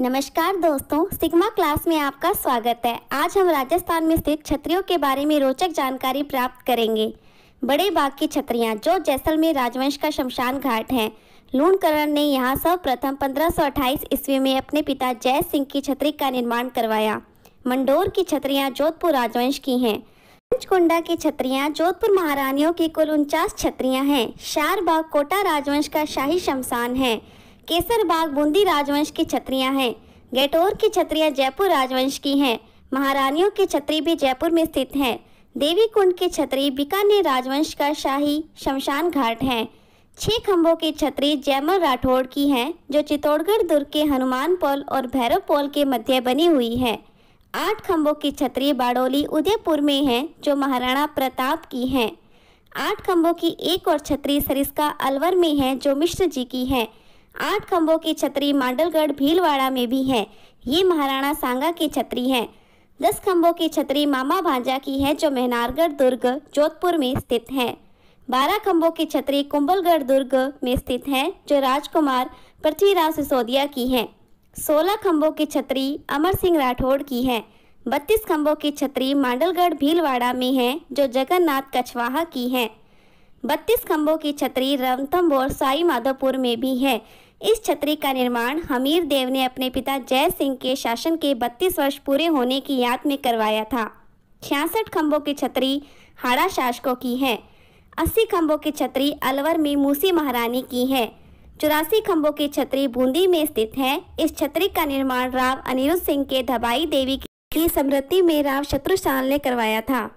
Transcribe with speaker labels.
Speaker 1: नमस्कार दोस्तों sigma class में आपका स्वागत है आज हम राजस्थान में स्थित छतरियों के बारे में रोचक जानकारी प्राप्त करेंगे बड़े बाग की छतरियाँ जो जैसलमेर राजवंश का शमशान घाट है लूणकरण ने यहाँ सर्वप्रथम अट्ठाईस ईस्वी में अपने पिता जय सिंह की छतरी का निर्माण करवाया मंडोर की छतरियाँ जोधपुर राजवंश की हैं पंचकुंडा की छतरियाँ जोधपुर महारानियों की कुल उनचास छतरियाँ हैं शारबाग कोटा राजवंश का शाही शमशान है केसर बाग बूंदी राजवंश की छत्रियाँ हैं गेटोर की छत्रियाँ जयपुर राजवंश की हैं महारानियों की छतरी भी जयपुर में स्थित हैं देवी कुंड की छतरी बीकानेर राजवंश का शाही शमशान घाट है छह खम्भों की छतरी जयमल राठौड़ की हैं जो चित्तौड़गढ़ दुर्ग के हनुमान पोल और भैरव पोल के मध्य बनी हुई है आठ खम्भों की छतरी बाड़ोली उदयपुर में है जो महाराणा प्रताप की हैं आठ खम्भों की एक और छत्री सरिस्का अलवर में है जो मिश्र जी की है आठ खम्भों की छतरी मांडलगढ़ भीलवाड़ा में भी है ये महाराणा सांगा की छतरी है दस खम्भों की छतरी मामा भांजा की है जो मेहनारगढ़ दुर्ग जोधपुर में स्थित है बारह खम्बों की छतरी कुंभलगढ़ दुर्ग में स्थित है जो राजकुमार पृथ्वीराज सिसोदिया की है सोलह खंभों की छतरी अमर सिंह राठौड़ की है बत्तीस खम्बों की छतरी मांडलगढ़ भीलवाड़ा में है जो जगन्नाथ कछवाहा की है बत्तीस खम्भों की छतरी रणथम्भौर साई माधोपुर में भी है इस छतरी का निर्माण हमीर देव ने अपने पिता जय सिंह के शासन के 32 वर्ष पूरे होने की याद में करवाया था छियासठ खम्भों की छतरी हाड़ा शासकों की है अस्सी खम्भों की छतरी अलवर में मूसी महारानी की है चौरासी खम्बों की छतरी बूंदी में स्थित है इस छतरी का निर्माण राव अनिरुद्ध सिंह के धबाई देवी की समृद्धि में राव शत्रुशाल ने करवाया था